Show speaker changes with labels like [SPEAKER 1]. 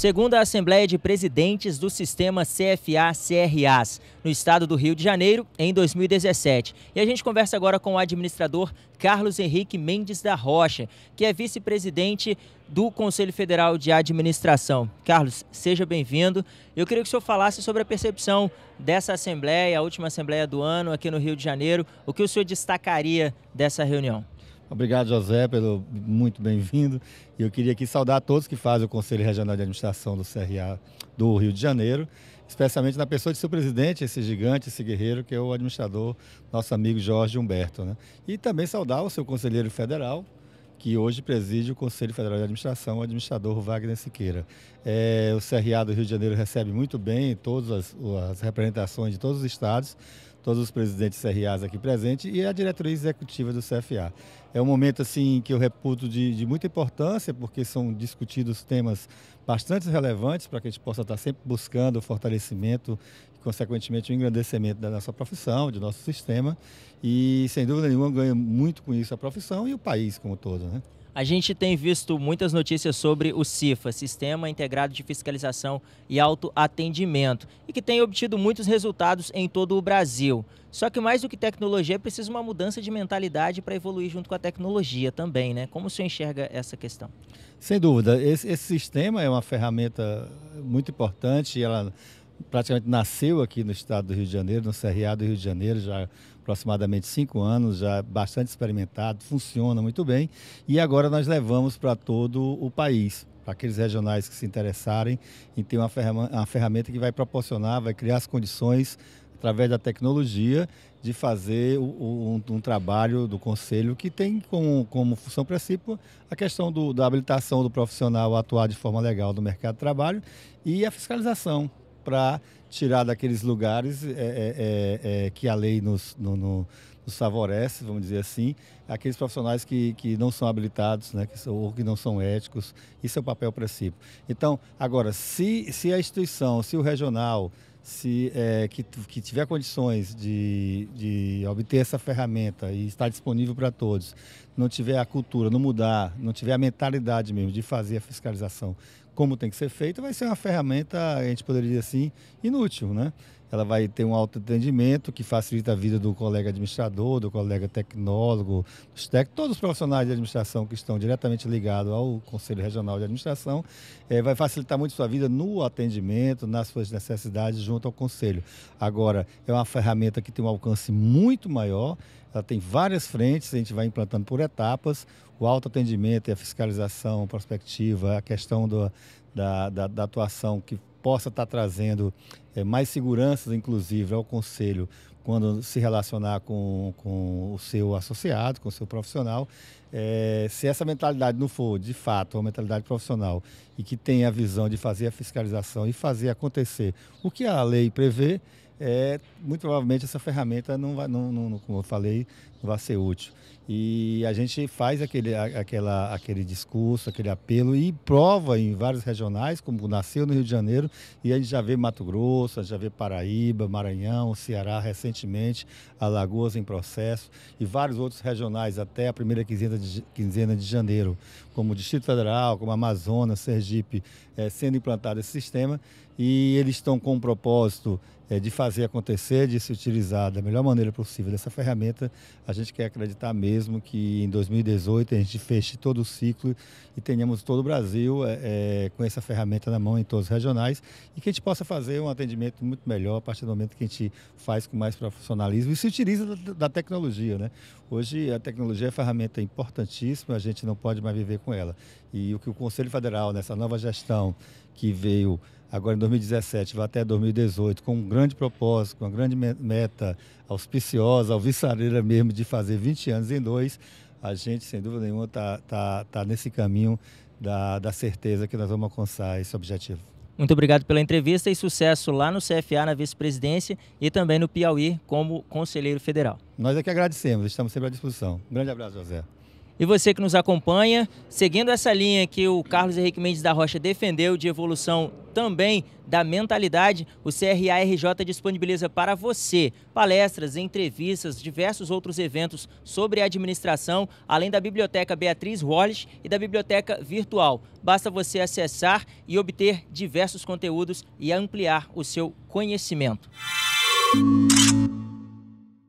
[SPEAKER 1] Segundo a Assembleia de Presidentes do Sistema CFA-CRAs, no estado do Rio de Janeiro, em 2017. E a gente conversa agora com o administrador Carlos Henrique Mendes da Rocha, que é vice-presidente do Conselho Federal de Administração. Carlos, seja bem-vindo. Eu queria que o senhor falasse sobre a percepção dessa Assembleia, a última Assembleia do ano aqui no Rio de Janeiro. O que o senhor destacaria dessa reunião?
[SPEAKER 2] Obrigado, José, pelo muito bem-vindo. E eu queria aqui saudar todos que fazem o Conselho Regional de Administração do CRA do Rio de Janeiro, especialmente na pessoa de seu presidente, esse gigante, esse guerreiro, que é o administrador, nosso amigo Jorge Humberto. Né? E também saudar o seu conselheiro federal, que hoje preside o Conselho Federal de Administração, o administrador Wagner Siqueira. É, o CRA do Rio de Janeiro recebe muito bem todas as, as representações de todos os estados, todos os presidentes CRAs aqui presentes e a diretoria executiva do CFA. É um momento assim que eu reputo de, de muita importância, porque são discutidos temas bastante relevantes para que a gente possa estar sempre buscando o fortalecimento e, consequentemente, o engrandecimento da nossa profissão, do nosso sistema. E, sem dúvida nenhuma, ganha muito com isso a profissão e o país como um todo. Né?
[SPEAKER 1] A gente tem visto muitas notícias sobre o CIFA, Sistema Integrado de Fiscalização e Autoatendimento, e que tem obtido muitos resultados em todo o Brasil. Só que mais do que tecnologia, é precisa uma mudança de mentalidade para evoluir junto com a tecnologia também, né? Como o senhor enxerga essa questão?
[SPEAKER 2] Sem dúvida. Esse, esse sistema é uma ferramenta muito importante, ela praticamente nasceu aqui no estado do Rio de Janeiro, no CRA do Rio de Janeiro, já aproximadamente cinco anos, já bastante experimentado, funciona muito bem. E agora nós levamos para todo o país, para aqueles regionais que se interessarem em ter uma ferramenta, uma ferramenta que vai proporcionar, vai criar as condições através da tecnologia de fazer um, um, um, trabalho do conselho que tem como, como função principal a questão do, da habilitação do profissional a atuar de forma legal no mercado de trabalho e a fiscalização para tirar daqueles lugares é, é, é, é, que a lei nos, no, no, nos, favorece, vamos dizer assim, aqueles profissionais que, que não são habilitados, né, que são, ou que não são éticos. Isso é o papel princípio. Então, agora, se, se a instituição, se o regional, se é, que, que tiver condições de, de obter essa ferramenta e estar disponível para todos, não tiver a cultura, não mudar, não tiver a mentalidade mesmo de fazer a fiscalização como tem que ser feito, vai ser uma ferramenta, a gente poderia dizer assim, inútil, né? ela vai ter um autoatendimento que facilita a vida do colega administrador, do colega tecnólogo, dos tec, todos os profissionais de administração que estão diretamente ligados ao Conselho Regional de Administração, é, vai facilitar muito sua vida no atendimento, nas suas necessidades junto ao Conselho. Agora, é uma ferramenta que tem um alcance muito maior, ela tem várias frentes, a gente vai implantando por etapas, o autoatendimento e a fiscalização prospectiva, a questão do, da, da, da atuação que possa estar tá trazendo é, mais seguranças, inclusive, ao conselho quando se relacionar com, com o seu associado, com o seu profissional. É, se essa mentalidade não for, de fato, uma mentalidade profissional e que tenha a visão de fazer a fiscalização e fazer acontecer o que a lei prevê, é, muito provavelmente essa ferramenta não vai, não, não, como eu falei, não vai ser útil. E a gente faz aquele, aquela, aquele discurso, aquele apelo e prova em vários regionais, como nasceu no Rio de Janeiro, e a gente já vê Mato Grosso, a gente já vê Paraíba, Maranhão, Ceará recentemente, Alagoas em processo, e vários outros regionais até a primeira quinzena de, quinzena de janeiro, como Distrito Federal, como Amazonas, Sergipe, é, sendo implantado esse sistema, e eles estão com o propósito é, de fazer acontecer, de se utilizar da melhor maneira possível dessa ferramenta, a gente quer acreditar mesmo que em 2018 a gente feche todo o ciclo e tenhamos todo o Brasil é, é, com essa ferramenta na mão em todos os regionais e que a gente possa fazer um atendimento muito melhor a partir do momento que a gente faz com mais profissionalismo e se utiliza da, da tecnologia. Né? Hoje a tecnologia é uma ferramenta importantíssima, a gente não pode mais viver com ela. E o que o Conselho Federal, nessa nova gestão que veio agora em 2017, vai até 2018, com um grande propósito, com uma grande meta auspiciosa, alviçareira mesmo, de fazer 20 anos em dois, a gente, sem dúvida nenhuma, está tá, tá nesse caminho da, da certeza que nós vamos alcançar esse objetivo. Muito
[SPEAKER 1] obrigado pela entrevista e sucesso lá no CFA, na vice-presidência e também no Piauí como conselheiro
[SPEAKER 2] federal. Nós é que agradecemos, estamos sempre à disposição. Um grande
[SPEAKER 1] abraço, José. E você que nos acompanha, seguindo essa linha que o Carlos Henrique Mendes da Rocha defendeu de evolução também da mentalidade, o CRA-RJ disponibiliza para você palestras, entrevistas, diversos outros eventos sobre administração, além da Biblioteca Beatriz Wallace e da Biblioteca Virtual. Basta você acessar e obter diversos conteúdos e ampliar o seu conhecimento.